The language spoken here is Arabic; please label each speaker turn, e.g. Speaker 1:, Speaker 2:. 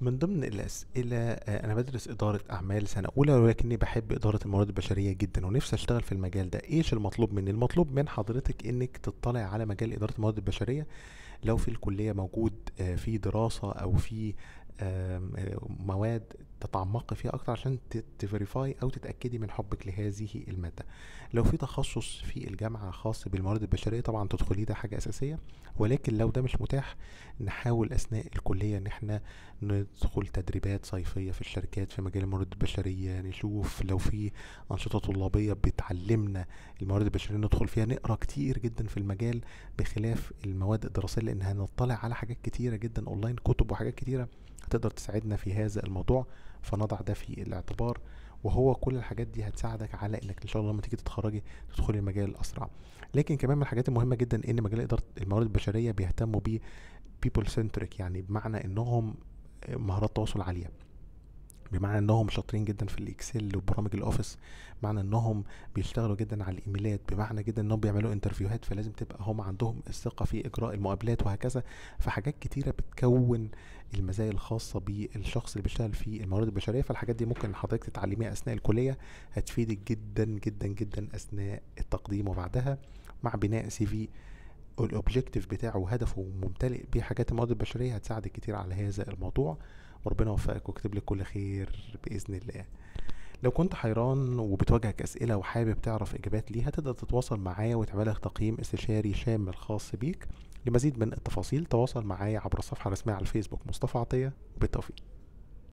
Speaker 1: من ضمن الأسئلة آه، أنا بدرس إدارة أعمال سنة أولى ولكني بحب إدارة الموارد البشرية جدا ونفسي أشتغل في المجال ده، إيش المطلوب مني؟ المطلوب من حضرتك إنك تطلع على مجال إدارة الموارد البشرية لو في الكلية موجود آه، في دراسة أو في آه، مواد تتعمقي فيها اكتر عشان تفيريفاي او تتاكدي من حبك لهذه الماده لو في تخصص في الجامعه خاص بالموارد البشريه طبعا تدخليه ده حاجه اساسيه ولكن لو ده مش متاح نحاول اثناء الكليه ان احنا ندخل تدريبات صيفيه في الشركات في مجال الموارد البشريه نشوف لو في انشطه طلابيه بت علمنا الموارد البشريه ندخل فيها نقرا كتير جدا في المجال بخلاف المواد الدراسيه لان هنطلع على حاجات كتيره جدا اونلاين كتب وحاجات كتيره هتقدر تساعدنا في هذا الموضوع فنضع ده في الاعتبار وهو كل الحاجات دي هتساعدك على انك ان شاء الله لما تيجي تتخرجي تدخلي المجال اسرع لكن كمان من الحاجات المهمه جدا ان مجال اداره الموارد البشريه بيهتموا بيه بيبول سنتريك يعني بمعنى انهم مهارات تواصل عاليه بمعنى انهم شاطرين جدا في الاكسل وبرامج الاوفيس بمعنى انهم بيشتغلوا جدا على الايميلات بمعنى جدا انهم بيعملوا انترفيوهات فلازم تبقى هم عندهم الثقه في اجراء المقابلات وهكذا فحاجات كتيره بتكون المزايا الخاصه بالشخص اللي بيشتغل في الموارد البشريه فالحاجات دي ممكن حضرتك تتعلميها اثناء الكليه هتفيدك جدا جدا جدا اثناء التقديم وبعدها مع بناء سي في الاوبجيكتيف بتاعه وهدفه ممتلئ بحاجات الموارد البشريه هتساعدك كتير على هذا الموضوع وربنا يوفقك ويكتب لك كل خير باذن الله لو كنت حيران وبتواجهك أسئلة وحابب تعرف إجابات ليها تقدر تتواصل معايا وتعملك تقييم استشاري شامل خاص بيك لمزيد من التفاصيل تواصل معايا عبر الصفحة الرسمية على الفيسبوك مصطفى عطية وبالتوفيق